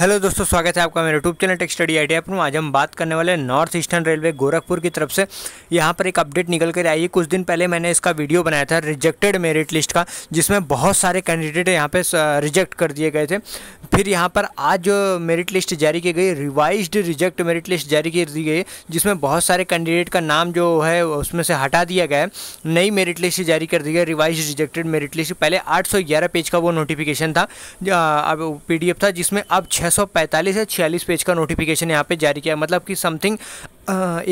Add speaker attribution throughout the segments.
Speaker 1: hello दोस्तों स्वागत है आपका मेरे YouTube channel tech study I T पर आज हम बात करने वाले नॉर्थ ईस्टर्न रेलवे गोरखपुर की तरफ से यहाँ पर एक अपडेट निकल कर आई है कुछ दिन पहले मैंने इसका वीडियो बनाया था रिजेक्टेड मेरिट लिस्ट का जिसमें बहुत सारे कैंडिडेट यहाँ पे रिजेक्ट कर दिए गए थे फिर यहाँ पर आज जो मेरिट लिस्ट जारी की गई रिवाइज रिजेक्ट मेरिट लिस्ट जारी की दी गई जिसमें बहुत सारे कैंडिडेट का नाम जो है उसमें से हटा दिया गया है नई मेरिट लिस्ट जारी कर दी गई रिवाइज रिजेक्टेड मेरिट लिस्ट पहले आठ पेज का वो नोटिफिकेशन था अब पी था जिसमें अब छः 645 से 46 पेज का नोटिफिकेशन यहाँ पे जारी किया मतलब कि समथिंग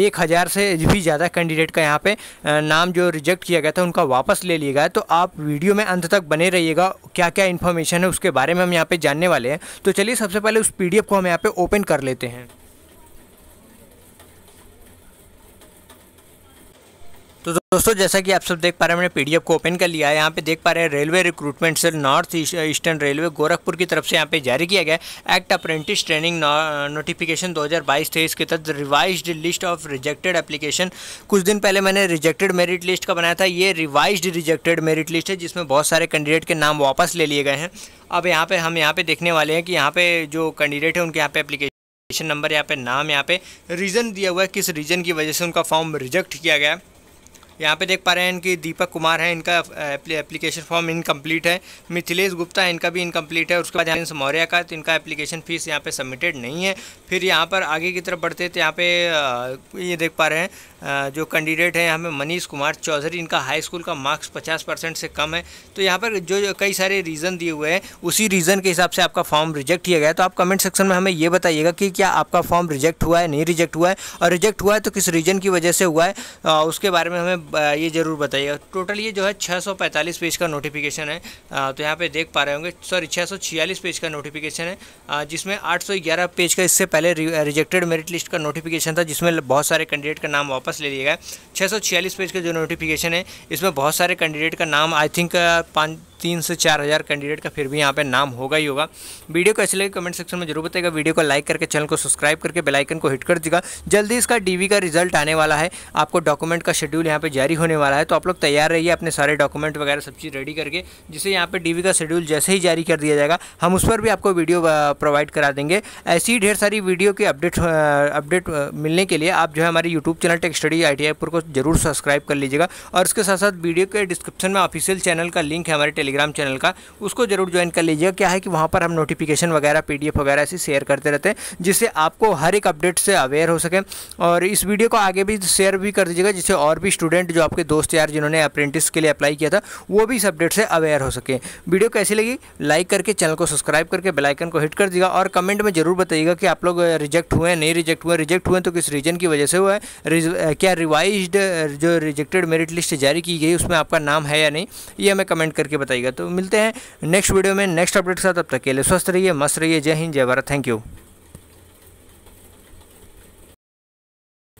Speaker 1: एक हज़ार से भी ज़्यादा कैंडिडेट का यहाँ पे नाम जो रिजेक्ट किया गया था उनका वापस ले लिया गया तो आप वीडियो में अंत तक बने रहिएगा क्या क्या इन्फॉर्मेशन है उसके बारे में हम यहाँ पे जानने वाले हैं तो चलिए सबसे पहले उस पीडीएफ को हम यहाँ पे ओपन कर लेते हैं दोस्तों जैसा कि आप सब देख पा रहे हैं मैंने पीडीएफ को ओपन कर लिया है यहाँ पे देख पा रहे हैं railway recruitment cell north eastern railway Gorakhpur की तरफ से यहाँ पे जारी किया गया एक्ट अप्रेंटिस ट्रेनिंग नोटिफिकेशन 2022 थे इसके तहत revise list of rejected application कुछ दिन पहले मैंने रिजेक्टेड मेरिट लिस्ट का बनाया था ये रिवाइज रिजेक्टेड मेरिट लिस्ट है जिसमें बहुत सारे कैंडिडेट के नाम वापस ले लिए गए हैं अब यहाँ पर हम यहाँ पर देखने वाले हैं कि यहाँ पर जो कैंडिडेट हैं उनके यहाँ पर एप्लीकेशन नंबर यहाँ पे नाम यहाँ पे रीज़न दिया हुआ है किस रीज़न की वजह से उनका फॉर्म रिजेक्ट किया गया है यहाँ पे देख पा रहे हैं इनकी दीपक कुमार है इनका एप्लीकेशन फॉर्म इनकम्प्लीट है मिथिलेश गुप्ता इनका भी इनकम्प्लीट है उसके बाद यहाँ मौर्य का तो इनका एप्लीकेशन फीस यहाँ पे सबमिटेड नहीं है फिर यहाँ पर आगे की तरफ बढ़ते तो यहाँ पे ये देख पा रहे हैं जो कैंडिडेट हैं यहाँ पे मनीष कुमार चौधरी इनका हाई स्कूल का मार्क्स पचास परसेंट से कम है तो यहाँ पर जो, जो कई सारे रीज़न दिए हुए हैं उसी रीज़न के हिसाब से आपका फॉर्म रिजेक्ट किया गया तो आप कमेंट सेक्शन में हमें ये बताइएगा कि क्या आपका फॉर्म रिजेक्ट हुआ है नहीं रिजेक्ट हुआ है और रिजेक्ट हुआ है तो किस रीज़न की वजह से हुआ है उसके बारे में हमें ये ज़रूर बताइएगा टोटल ये जो है 645 पेज का नोटिफिकेशन है तो यहाँ पे देख पा रहे होंगे सॉरी 646 पेज का नोटिफिकेशन है जिसमें 811 पेज का इससे पहले रिजेक्टेड मेरिट लिस्ट का नोटिफिकेशन था जिसमें बहुत सारे कैंडिडेट का नाम वापस ले लिया गया छः पेज का जो नोटिफिकेशन है इसमें बहुत सारे कैंडिडेट का नाम आई थिंक पाँच तीन से चार हज़ार कैंडिडेट का फिर भी यहाँ पे नाम होगा ही होगा वीडियो को ऐसे लगे कमेंट सेक्शन में जरूर बताएगा वीडियो को लाइक करके चैनल को सब्सक्राइब करके बेलाइकन को हिट कर दीजिएगा जल्दी इसका डी का रिजल्ट आने वाला है आपको डॉक्यूमेंट का शेड्यूल यहाँ पर जारी होने वाला है तो आप लोग तैयार रहिए अपने सारे डॉक्यूमेंट वगैरह सब चीज़ रेडी करके जिसे यहाँ पर डी का शेड्यूल जैसे ही जारी कर दिया जाएगा हम उस पर भी आपको वीडियो प्रोवाइड करा देंगे ऐसी ही ढेर सारी वीडियो की अपडेट अपडेट मिलने के लिए आप जो है हमारे YouTube channel tech study I को जरूर सब्सक्राइब कर लीजिएगा और इसके साथ साथ वीडियो के डिस्क्रिप्शन में ऑफिशियल चैनल का लिंक है हमारे टेलीग्राम टेलीग्राम चैनल का उसको ज़रूर ज्वाइन कर लीजिएगा क्या है कि वहाँ पर हम नोटिफिकेशन वगैरह पी वगैरह ऐसे शेयर करते रहते हैं जिससे आपको हर एक अपडेट से अवेयर हो सके और इस वीडियो को आगे भी शेयर भी कर दीजिएगा जिससे और भी स्टूडेंट जो आपके दोस्त यार जिन्होंने अप्रेंटिस के लिए अप्लाई किया था वो भी इस अपडेट से अवेयर हो सके वीडियो कैसी लगी लाइक करके चैनल को सब्सक्राइब करके बेलाइकन को हिट कर दीजिएगा और कमेंट में ज़रूर बताइएगा कि आप लोग रिजेक्ट हुए हैं नहीं रिजेक्ट हुए रिजेक्ट हुए तो किस रीजन की वजह से हुआ है क्या रिवाइज जो रिजेक्टेड मेरिट लिस्ट जारी की गई उसमें आपका नाम है या नहीं ये हमें कमेंट करके बताइएगा जाएगा तो मिलते हैं नेक्स्ट वीडियो में नेक्स्ट अपडेट के साथ अब तक के लिए स्वस्थ रहिए मस्त रहिए जय हिंद जय भारत थैंक यू